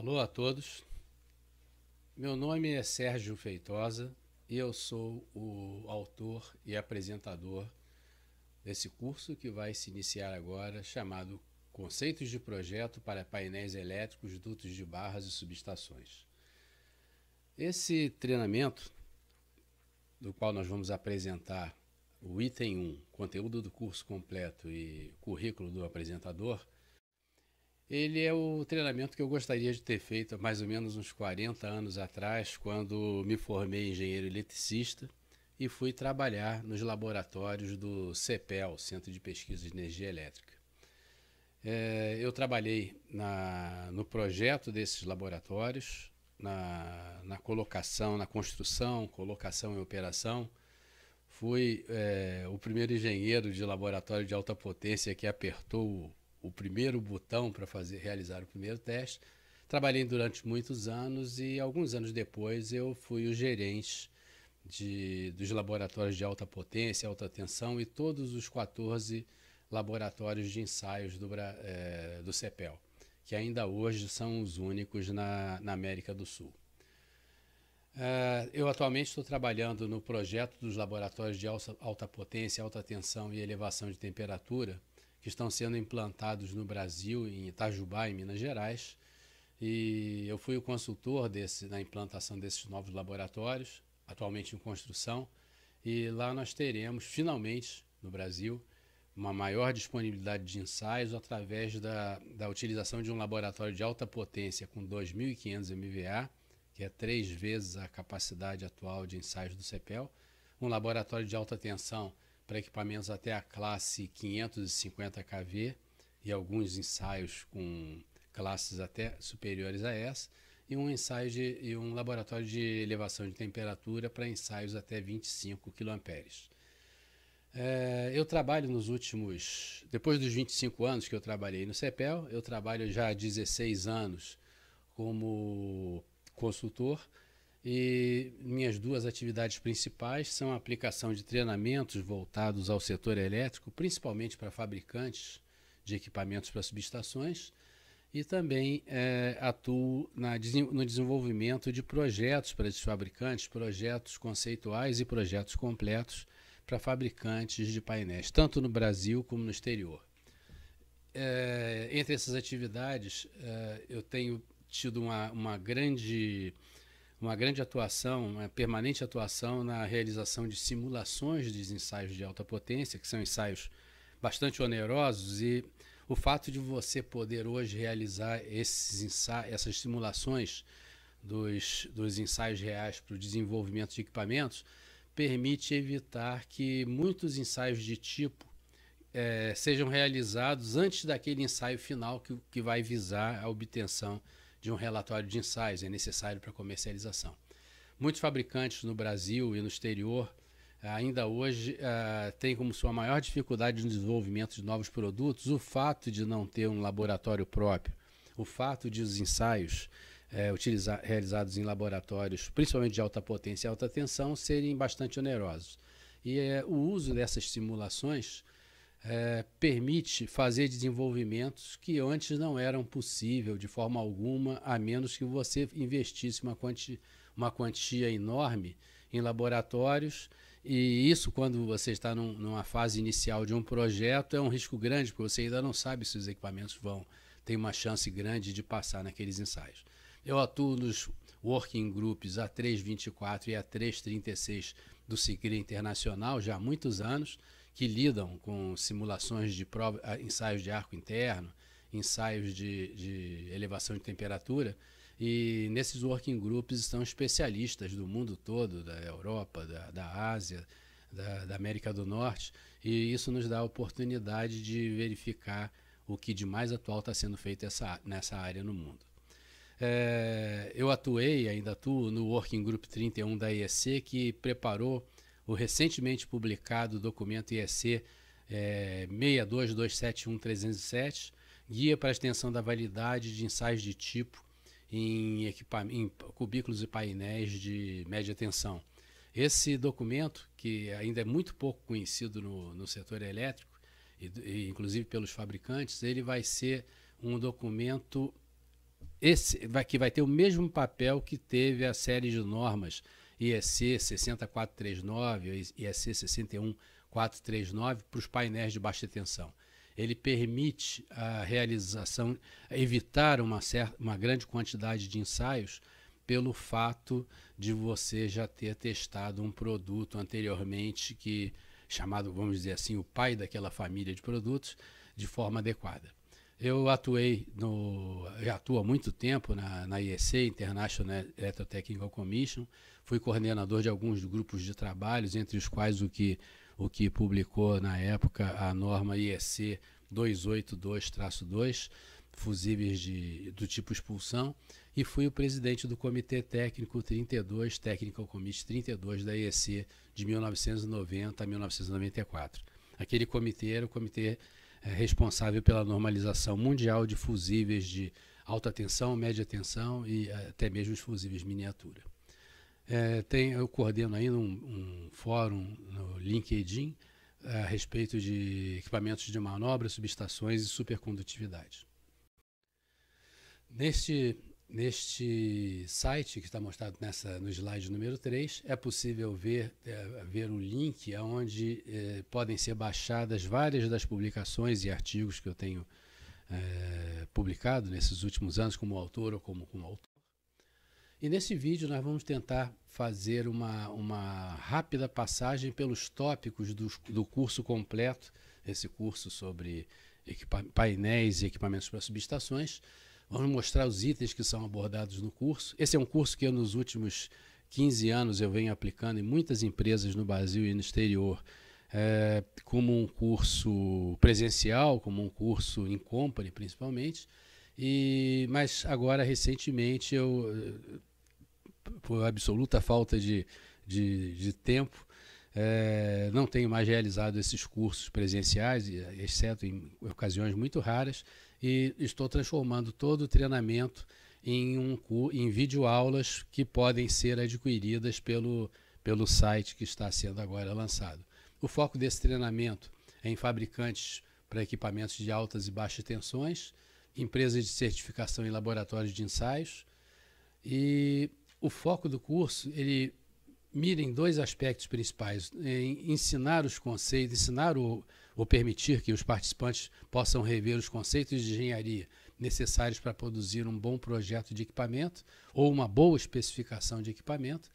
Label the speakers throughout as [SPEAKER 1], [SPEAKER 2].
[SPEAKER 1] Alô a todos. Meu nome é Sérgio Feitosa e eu sou o autor e apresentador desse curso que vai se iniciar agora, chamado Conceitos de Projeto para Painéis Elétricos, Dutos de Barras e Subestações. Esse treinamento, do qual nós vamos apresentar o item 1, conteúdo do curso completo e currículo do apresentador ele é o treinamento que eu gostaria de ter feito há mais ou menos uns 40 anos atrás, quando me formei engenheiro eletricista e fui trabalhar nos laboratórios do CEPEL, Centro de Pesquisa de Energia Elétrica. É, eu trabalhei na, no projeto desses laboratórios, na, na, colocação, na construção, colocação e operação. Fui é, o primeiro engenheiro de laboratório de alta potência que apertou o primeiro botão para fazer realizar o primeiro teste. Trabalhei durante muitos anos e alguns anos depois eu fui o gerente de, dos laboratórios de alta potência, alta tensão e todos os 14 laboratórios de ensaios do, é, do CEPEL, que ainda hoje são os únicos na, na América do Sul. Uh, eu atualmente estou trabalhando no projeto dos laboratórios de alta, alta potência, alta tensão e elevação de temperatura, que estão sendo implantados no Brasil, em Itajubá, em Minas Gerais. E eu fui o consultor desse, na implantação desses novos laboratórios, atualmente em construção. E lá nós teremos, finalmente, no Brasil, uma maior disponibilidade de ensaios através da, da utilização de um laboratório de alta potência com 2.500 MVA, que é três vezes a capacidade atual de ensaios do CEPEL, um laboratório de alta tensão para equipamentos até a classe 550 kV e alguns ensaios com classes até superiores a essa e um ensaio de, e um laboratório de elevação de temperatura para ensaios até 25 kA. É, eu trabalho nos últimos, depois dos 25 anos que eu trabalhei no CEPEL, eu trabalho já há 16 anos como consultor e minhas duas atividades principais são a aplicação de treinamentos voltados ao setor elétrico, principalmente para fabricantes de equipamentos para subestações, e também é, atuo na, no desenvolvimento de projetos para esses fabricantes, projetos conceituais e projetos completos para fabricantes de painéis, tanto no Brasil como no exterior. É, entre essas atividades, é, eu tenho tido uma, uma grande uma grande atuação, uma permanente atuação na realização de simulações de ensaios de alta potência, que são ensaios bastante onerosos e o fato de você poder hoje realizar esses ensaios, essas simulações dos, dos ensaios reais para o desenvolvimento de equipamentos permite evitar que muitos ensaios de tipo é, sejam realizados antes daquele ensaio final que, que vai visar a obtenção de um relatório de ensaios, é necessário para comercialização. Muitos fabricantes no Brasil e no exterior ah, ainda hoje uh, como sua maior dificuldade no desenvolvimento de novos produtos o fato de não ter um laboratório próprio, o fato de os ensaios é, eh, utilizar, realizados em laboratórios, principalmente de alta potência e alta tensão, serem bastante onerosos. E é, o uso dessas simulações é, permite fazer desenvolvimentos que antes não eram possível de forma alguma, a menos que você investisse uma quantia, uma quantia enorme em laboratórios. E isso, quando você está num, numa fase inicial de um projeto, é um risco grande, porque você ainda não sabe se os equipamentos vão ter uma chance grande de passar naqueles ensaios. Eu atuo nos working groups A324 e A336 do CIGRI Internacional já há muitos anos que lidam com simulações de prova, ah, ensaios de arco interno, ensaios de, de elevação de temperatura. E nesses working groups estão especialistas do mundo todo, da Europa, da, da Ásia, da, da, América do Norte, e isso nos dá a oportunidade de verificar o que de mais atual está sendo feito essa, nessa área no mundo. É, eu atuei, ainda atuo, no Working Group 31 da IEC, que preparou o recentemente publicado documento IEC é, 62271-307, Guia para a Extensão da Validade de Ensaios de Tipo em, em Cubículos e Painéis de Média Tensão. Esse documento, que ainda é muito pouco conhecido no, no setor elétrico, e, e, inclusive pelos fabricantes, ele vai ser um documento esse, vai, que vai ter o mesmo papel que teve a série de normas ESC 60439, ESC 61439 para os painéis de baixa tensão. Ele permite a realização, evitar uma, certa, uma grande quantidade de ensaios pelo fato de você já ter testado um produto anteriormente que chamado, vamos dizer assim, o pai daquela família de produtos de forma adequada. Eu atuei no já atuo há muito tempo na, na IEC, International Electrotechnical Commission, fui coordenador de alguns grupos de trabalhos, entre os quais o que, o que publicou na época a norma IEC 282-2, fusíveis de, do tipo expulsão, e fui o presidente do Comitê Técnico 32, Technical Committee 32 da IEC de 1990 a 1994. Aquele comitê era o Comitê é responsável pela normalização mundial de fusíveis de alta tensão, média tensão e é, até mesmo os fusíveis miniatura. É, tem, eu coordeno ainda um, um fórum no LinkedIn é, a respeito de equipamentos de manobra, subestações e supercondutividade. Neste Neste site que está mostrado nessa, no slide número 3, é possível ver, é, ver um link onde é, podem ser baixadas várias das publicações e artigos que eu tenho é, publicado nesses últimos anos como autor ou como, como autor. E nesse vídeo nós vamos tentar fazer uma, uma rápida passagem pelos tópicos do, do curso completo, esse curso sobre painéis e equipamentos para subestações, Vamos mostrar os itens que são abordados no curso. Esse é um curso que eu, nos últimos 15 anos eu venho aplicando em muitas empresas no Brasil e no exterior, é, como um curso presencial, como um curso em company principalmente. E, mas agora, recentemente, eu, por absoluta falta de, de, de tempo, é, não tenho mais realizado esses cursos presenciais, exceto em ocasiões muito raras e estou transformando todo o treinamento em, um, em videoaulas que podem ser adquiridas pelo, pelo site que está sendo agora lançado. O foco desse treinamento é em fabricantes para equipamentos de altas e baixas tensões, empresas de certificação e laboratórios de ensaios. E o foco do curso, ele mira em dois aspectos principais, em ensinar os conceitos, ensinar o, ou permitir que os participantes possam rever os conceitos de engenharia necessários para produzir um bom projeto de equipamento ou uma boa especificação de equipamento.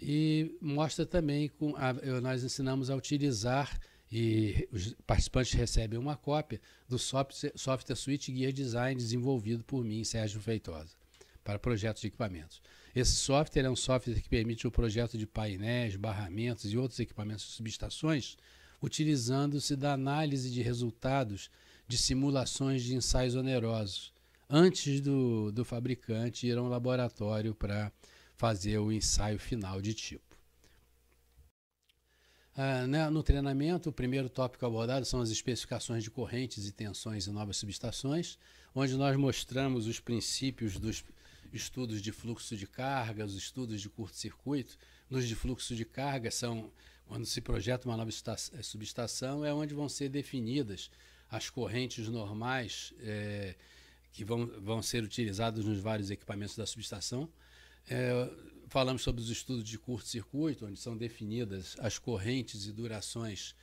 [SPEAKER 1] E mostra também, com a, eh, nós ensinamos a utilizar e os participantes recebem uma cópia do software, software Suite Guia Design desenvolvido por mim, Sérgio Feitosa, para projetos de equipamentos. Esse software é um software que permite o projeto de painéis, barramentos e outros equipamentos de subestações utilizando-se da análise de resultados de simulações de ensaios onerosos, antes do, do fabricante ir a um laboratório para fazer o ensaio final de tipo. Ah, né, no treinamento, o primeiro tópico abordado são as especificações de correntes e tensões em novas subestações, onde nós mostramos os princípios dos estudos de fluxo de carga, os estudos de curto-circuito. Nos de fluxo de carga são quando se projeta uma nova eh, subestação, é onde vão ser definidas as correntes normais é, que vão, vão ser utilizadas nos vários equipamentos da subestação. É, falamos sobre os estudos de curto-circuito, onde são definidas as correntes e durações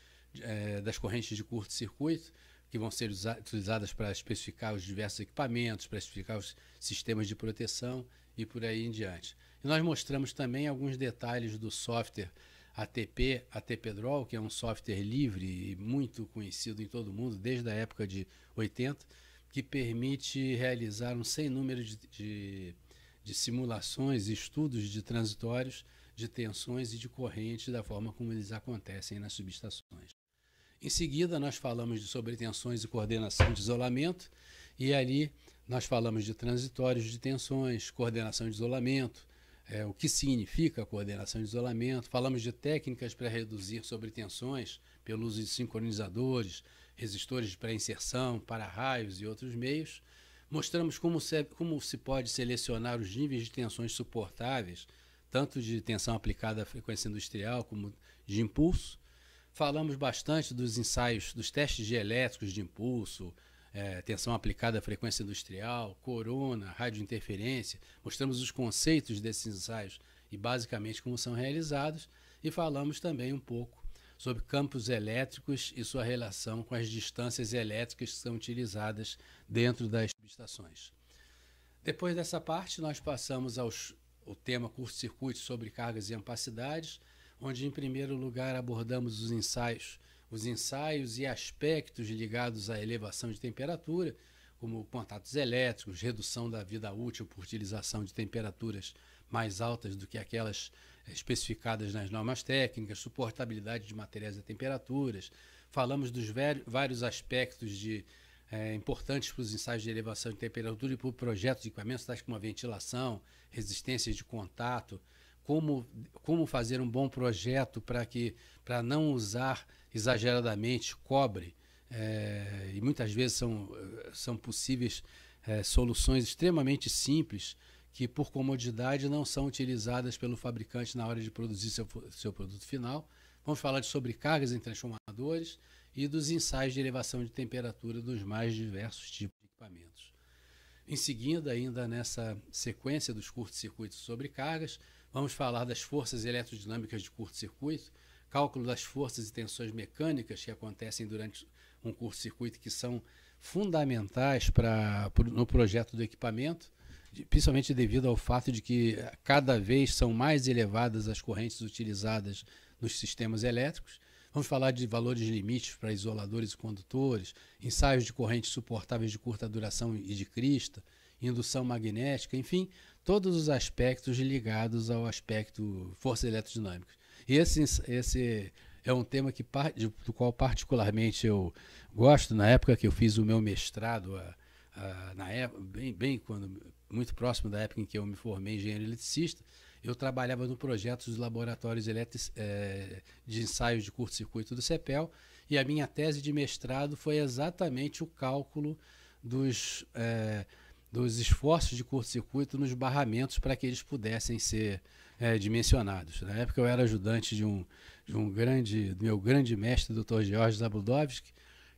[SPEAKER 1] é, das correntes de curto-circuito, que vão ser utilizadas para especificar os diversos equipamentos, para especificar os sistemas de proteção e por aí em diante. E nós mostramos também alguns detalhes do software ATP, ATPDROL, que é um software livre e muito conhecido em todo o mundo desde a época de 80, que permite realizar um sem número de, de, de simulações, estudos de transitórios, de tensões e de corrente da forma como eles acontecem nas subestações. Em seguida, nós falamos de sobre tensões e coordenação de isolamento, e ali nós falamos de transitórios de tensões, coordenação de isolamento, é, o que significa coordenação de isolamento, falamos de técnicas para reduzir sobretensões pelo uso de sincronizadores, resistores de pré-inserção, para-raios e outros meios. Mostramos como se, como se pode selecionar os níveis de tensões suportáveis, tanto de tensão aplicada à frequência industrial como de impulso. Falamos bastante dos ensaios, dos testes de elétricos de impulso, é, tensão aplicada à frequência industrial, corona, radiointerferência. Mostramos os conceitos desses ensaios e basicamente como são realizados e falamos também um pouco sobre campos elétricos e sua relação com as distâncias elétricas que são utilizadas dentro das subestações. Depois dessa parte, nós passamos aos, ao tema curto-circuito sobre cargas e ampacidades, onde, em primeiro lugar, abordamos os ensaios os ensaios e aspectos ligados à elevação de temperatura, como contatos elétricos, redução da vida útil por utilização de temperaturas mais altas do que aquelas eh, especificadas nas normas técnicas, suportabilidade de materiais a temperaturas. Falamos dos vários aspectos de é, importantes para os ensaios de elevação de temperatura e para o projeto de equipamentos, tais como a ventilação, resistência de contato, como, como fazer um bom projeto para que para não usar exageradamente cobre, é, e muitas vezes são, são possíveis é, soluções extremamente simples que, por comodidade, não são utilizadas pelo fabricante na hora de produzir seu, seu produto final. Vamos falar de sobrecargas em transformadores e dos ensaios de elevação de temperatura dos mais diversos tipos de equipamentos. Em seguida, ainda nessa sequência dos curtos-circuitos sobrecargas, vamos falar das forças eletrodinâmicas de curto-circuito, cálculo das forças e tensões mecânicas que acontecem durante um curto-circuito que são fundamentais para no projeto do equipamento, principalmente devido ao fato de que eh, cada vez são mais elevadas as correntes utilizadas nos sistemas elétricos. Vamos falar de valores limites para isoladores e condutores, ensaios de correntes suportáveis de curta duração e de crista, indução magnética, enfim, todos os aspectos ligados ao aspecto forças eletrodinâmicas. E esse, esse é um tema que, do qual particularmente eu gosto. Na época que eu fiz o meu mestrado, a, a, na época, bem, bem quando muito próximo da época em que eu me formei engenheiro eletricista, eu trabalhava no projeto dos laboratórios eletri- é, de ensaios de curto-circuito do CEPEL e a minha tese de mestrado foi exatamente o cálculo dos, é, dos esforços de curto-circuito nos barramentos para que eles pudessem ser é, dimensionados. Na época eu era ajudante de um, de um grande, meu grande mestre, Dr. George Zabudowski,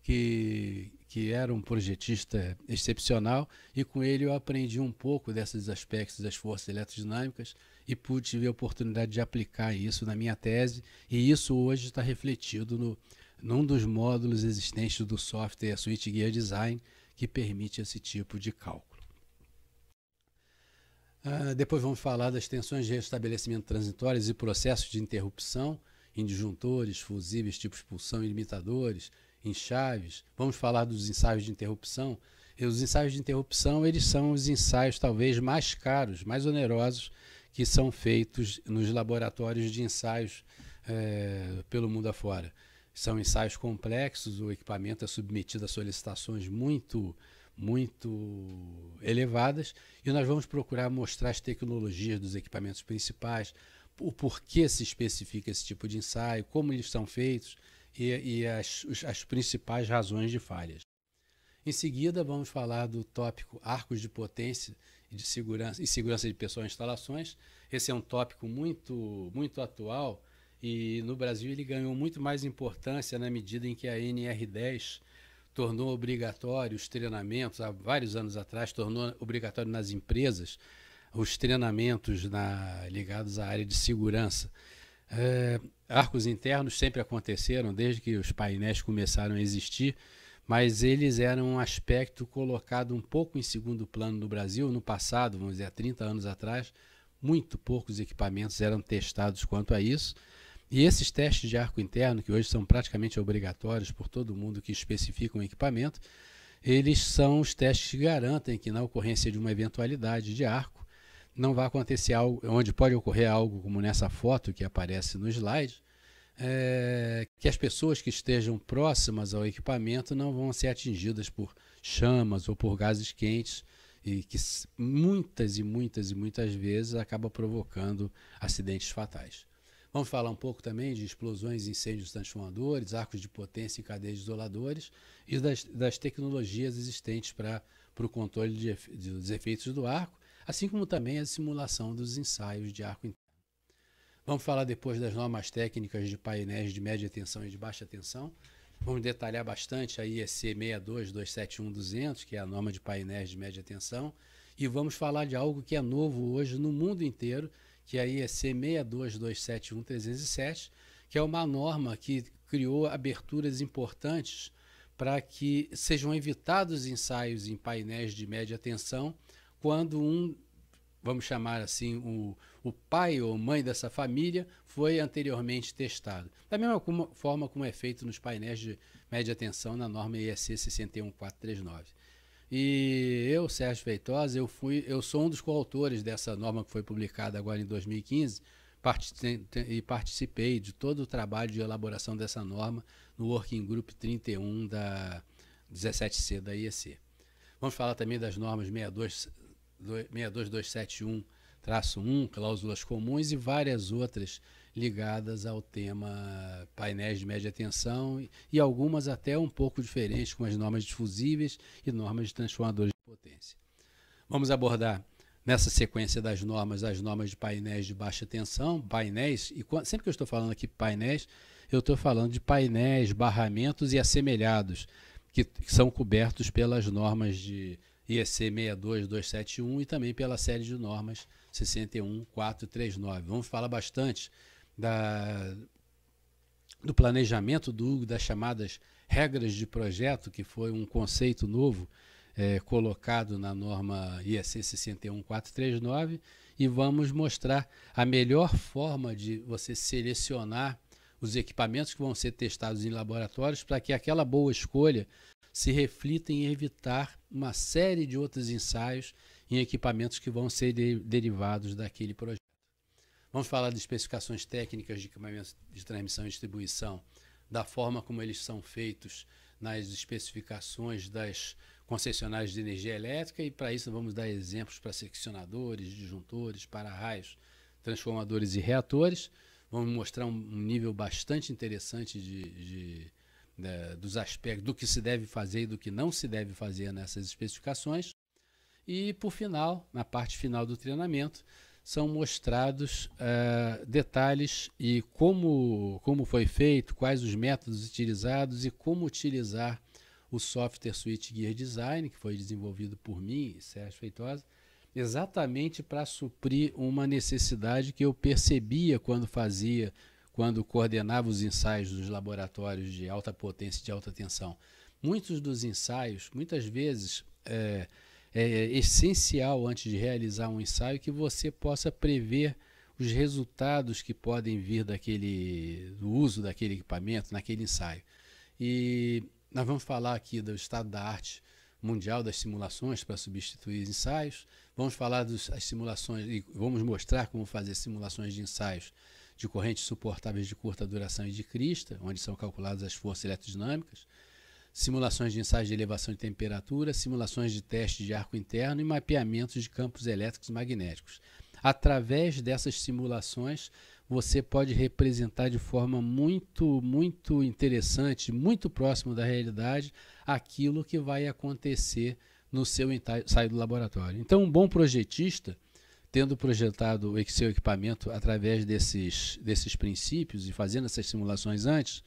[SPEAKER 1] que, que era um projetista excepcional, e com ele eu aprendi um pouco desses aspectos das forças eletrodinâmicas e pude ter a oportunidade de aplicar isso na minha tese, e isso hoje está refletido no, num dos módulos existentes do software Gear Design, que permite esse tipo de cálculo. Uh, depois vamos falar das tensões de restabelecimento transitórias e processos de interrupção em disjuntores, fusíveis, tipo expulsão e limitadores, em chaves. Vamos falar dos ensaios de interrupção. E os ensaios de interrupção, eles são os ensaios talvez mais caros, mais onerosos, que são feitos nos laboratórios de ensaios é, pelo mundo afora. São ensaios complexos, o equipamento é submetido a solicitações muito muito elevadas e nós vamos procurar mostrar as tecnologias dos equipamentos principais, o porquê se especifica esse tipo de ensaio, como eles são feitos e, e as, as principais razões de falhas. Em seguida, vamos falar do tópico arcos de potência e de segurança e segurança de pessoas e instalações. Esse é um tópico muito muito atual e no Brasil ele ganhou muito mais importância na medida em que a NR10 tornou obrigatório os treinamentos, há vários anos atrás, tornou obrigatório nas empresas os treinamentos na, ligados à área de segurança. É, arcos internos sempre aconteceram desde que os painéis começaram a existir, mas eles eram um aspecto colocado um pouco em segundo plano no Brasil. No passado, vamos dizer, há 30 anos atrás, muito poucos equipamentos eram testados quanto a isso. E esses testes de arco interno, que hoje são praticamente obrigatórios por todo mundo que especifica um equipamento, eles são os testes que garantem que, na ocorrência de uma eventualidade de arco, não vai acontecer algo, onde pode ocorrer algo como nessa foto que aparece no slide, é, que as pessoas que estejam próximas ao equipamento não vão ser atingidas por chamas ou por gases quentes e que muitas e muitas e muitas vezes acaba provocando acidentes fatais. Vamos falar um pouco também de explosões, incêndios transformadores, arcos de potência e cadeias isoladores e das, das tecnologias existentes para o controle de, de, dos efeitos do arco, assim como também a simulação dos ensaios de arco interno. Vamos falar depois das normas técnicas de painéis de média tensão e de baixa tensão. Vamos detalhar bastante a IEC 62271-200, que é a norma de painéis de média tensão, e vamos falar de algo que é novo hoje no mundo inteiro que aí é C62271307, que é uma norma que criou aberturas importantes para que sejam evitados ensaios em painéis de média tensão quando um, vamos chamar assim, o, o pai ou mãe dessa família foi anteriormente testado. Da mesma forma como é feito nos painéis de média tensão na norma IEC 61439. E eu, Sérgio Feitosa, eu fui, eu sou um dos coautores dessa norma que foi publicada agora em 2015 e participei de todo o trabalho de elaboração dessa norma no Working Group 31 da 17C da IEC. Vamos falar também das normas 62271-1, cláusulas comuns e várias outras ligadas ao tema painéis de média tensão e, algumas até um pouco diferentes, com as normas difusíveis e normas de transformadores de potência. Vamos abordar nessa sequência das normas, as normas de painéis de baixa tensão, painéis, e sempre que eu estou falando aqui painéis, eu estou falando de painéis, barramentos e assemelhados, que, que são cobertos pelas normas de IEC 62271 e também pela série de normas 61439. Vamos falar bastante da, do planejamento do Hugo, das chamadas regras de projeto, que foi um conceito novo é, colocado na norma IEC 61439, e vamos mostrar a melhor forma de você selecionar os equipamentos que vão ser testados em laboratórios para que aquela boa escolha se reflita em evitar uma série de outros ensaios em equipamentos que vão ser de derivados daquele projeto. Vamos falar de especificações técnicas de equipamentos de transmissão e distribuição, da forma como eles são feitos nas especificações das concessionárias de energia elétrica, e para isso vamos dar exemplos para seccionadores, disjuntores, para-raios, transformadores e reatores. Vamos mostrar um, nível bastante interessante de, de dos aspectos do que se deve fazer e do que não se deve fazer nessas especificações. E, por final, na parte final do treinamento, são mostrados uh, detalhes e como, como foi feito, quais os métodos utilizados e como utilizar o software Switch Gear Design, que foi desenvolvido por mim, Sérgio Feitosa, exatamente para suprir uma necessidade que eu percebia quando fazia, quando coordenava os ensaios dos laboratórios de alta potência e de alta tensão. Muitos dos ensaios, muitas vezes, eh, é, é essencial antes de realizar um ensaio que você possa prever os resultados que podem vir daquele do uso daquele equipamento naquele ensaio. E nós vamos falar aqui do estado da arte mundial das simulações para substituir ensaios. Vamos falar das simulações e vamos mostrar como fazer simulações de ensaios de correntes suportáveis de curta duração e de crista, onde são calculadas as forças eletrodinâmicas simulações de ensaios de elevação de temperatura, simulações de teste de arco interno e mapeamentos de campos elétricos magnéticos. Através dessas simulações, você pode representar de forma muito, muito interessante, muito próximo da realidade, aquilo que vai acontecer no seu ensaio do laboratório. Então, um bom projetista, tendo projetado o seu equipamento através desses, desses princípios e fazendo essas simulações antes,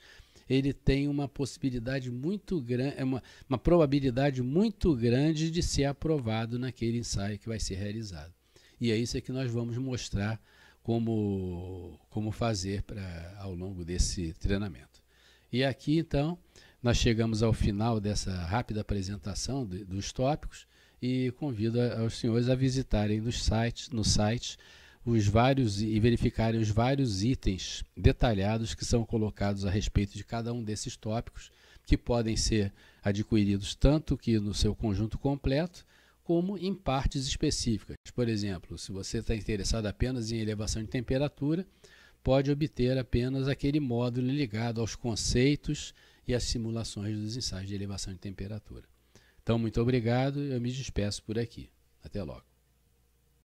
[SPEAKER 1] ele tem uma possibilidade muito grande, é uma, uma probabilidade muito grande de ser aprovado naquele ensaio que vai ser realizado. E é isso que nós vamos mostrar como, como fazer pra, ao longo desse treinamento. E aqui, então, nós chegamos ao final dessa rápida apresentação de, dos tópicos e convido a, aos senhores a visitarem nos sites, no site os vários e verificarem os vários itens detalhados que são colocados a respeito de cada um desses tópicos, que podem ser adquiridos tanto que no seu conjunto completo, como em partes específicas. Por exemplo, se você está interessado apenas em elevação de temperatura, pode obter apenas aquele módulo ligado aos conceitos e às simulações dos ensaios de elevação de temperatura. Então, muito obrigado, eu me despeço por aqui. Até logo.